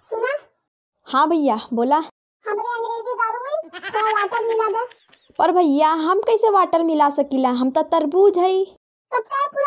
सुना हाँ भैया बोला हमरे अंग्रेजी दारू में थोड़ा वाटर मिला दे पर भैया हम कैसे वाटर मिला सकीला हम तो तरबूज है तब तो का